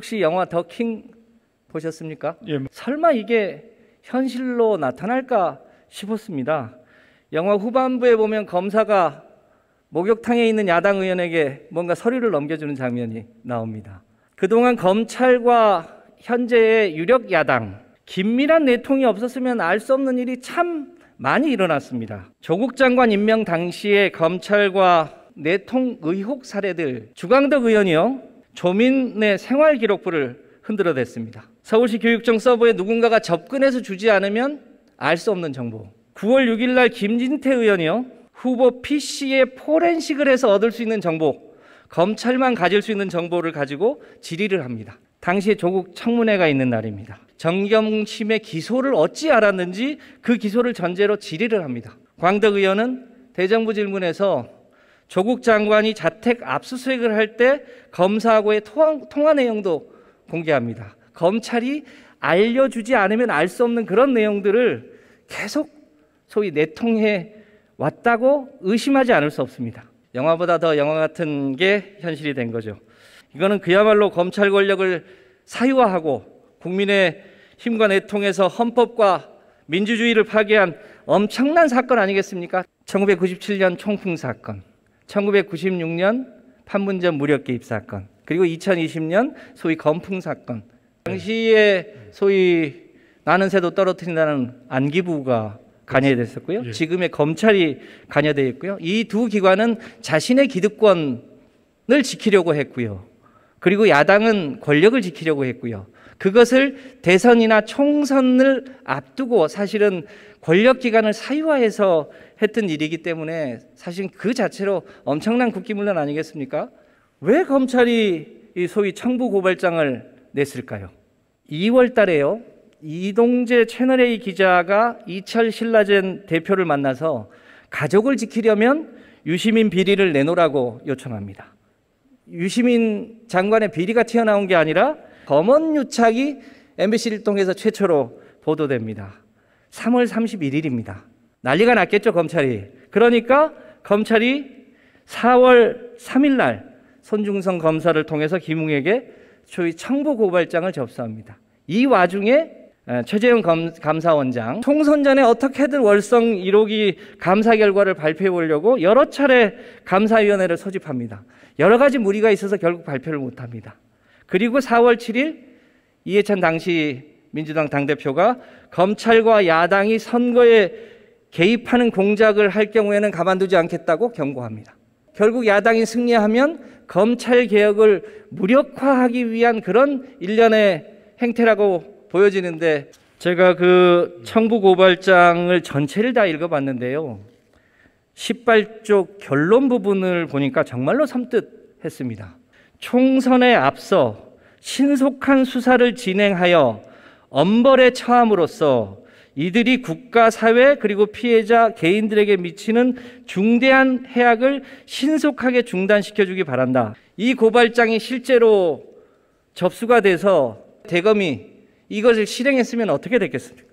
혹시 영화 더 킹 보셨습니까? 예. 뭐. 설마 이게 현실로 나타날까 싶었습니다. 영화 후반부에 보면 검사가 목욕탕에 있는 야당 의원에게 뭔가 서류를 넘겨주는 장면이 나옵니다. 그동안 검찰과 현재의 유력 야당, 긴밀한 내통이 없었으면 알 수 없는 일이 참 많이 일어났습니다. 조국 장관 임명 당시의 검찰과 내통 의혹 사례들, 주광덕 의원이요. 조민의 생활 기록부를 흔들어 댔습니다. 서울시 교육청 서버에 누군가가 접근해서 주지 않으면 알 수 없는 정보. 9월 6일 날 김진태 의원이요. 후보 PC에 포렌식을 해서 얻을 수 있는 정보, 검찰만 가질 수 있는 정보를 가지고 질의를 합니다. 당시에 조국 청문회가 있는 날입니다. 정경심의 기소를 어찌 알았는지 그 기소를 전제로 질의를 합니다. 광덕 의원은 대정부 질문에서 조국 장관이 자택 압수수색을 할 때 검사하고의 통화, 통화 내용도 공개합니다. 검찰이 알려주지 않으면 알 수 없는 그런 내용들을 계속 소위 내통해 왔다고 의심하지 않을 수 없습니다. 영화보다 더 영화 같은 게 현실이 된 거죠. 이거는 그야말로 검찰 권력을 사유화하고 국민의 힘과 내통해서 헌법과 민주주의를 파괴한 엄청난 사건 아니겠습니까? 1997년 총풍 사건. 1996년 판문점 무력 개입 사건 그리고 2020년 소위 건풍 사건 당시에 네. 소위 나는 새도 떨어뜨린다는 안기부가 그렇죠. 관여됐었고요. 예. 지금의 검찰이 관여되어 있고요. 이 두 기관은 자신의 기득권을 지키려고 했고요. 그리고 야당은 권력을 지키려고 했고요. 그것을 대선이나 총선을 앞두고 사실은 권력기관을 사유화해서 했던 일이기 때문에 사실 그 자체로 엄청난 국기문란 아니겠습니까? 왜 검찰이 소위 청부고발장을 냈을까요? 2월 달에요. 이동재 채널A 기자가 이철 신라젠 대표를 만나서 가족을 지키려면 유시민 비리를 내놓으라고 요청합니다. 유시민 장관의 비리가 튀어나온 게 아니라 범언 유착이 MBC를 통해서 최초로 보도됩니다. 3월 31일입니다. 난리가 났겠죠, 검찰이. 그러니까 검찰이 4월 3일 날 손중성 검사를 통해서 김웅에게 소위 청부 고발장을 접수합니다. 이 와중에 최재형 감사원장 총선 전에 어떻게든 월성 1호기 감사 결과를 발표해 보려고 여러 차례 감사위원회를 소집합니다. 여러 가지 무리가 있어서 결국 발표를 못합니다. 그리고 4월 7일 이해찬 당시 민주당 당대표가 검찰과 야당이 선거에 개입하는 공작을 할 경우에는 가만두지 않겠다고 경고합니다. 결국 야당이 승리하면 검찰 개혁을 무력화하기 위한 그런 일련의 행태라고 보여지는데 제가 그 청구 고발장을 전체를 다 읽어봤는데요. 18쪽 결론 부분을 보니까 정말로 섬뜩했습니다. 총선에 앞서 신속한 수사를 진행하여 엄벌에 처함으로써 이들이 국가, 사회, 그리고 피해자 개인들에게 미치는 중대한 해악을 신속하게 중단시켜 주기 바란다. 이 고발장이 실제로 접수가 돼서 대검이 이것을 실행했으면 어떻게 됐겠습니까?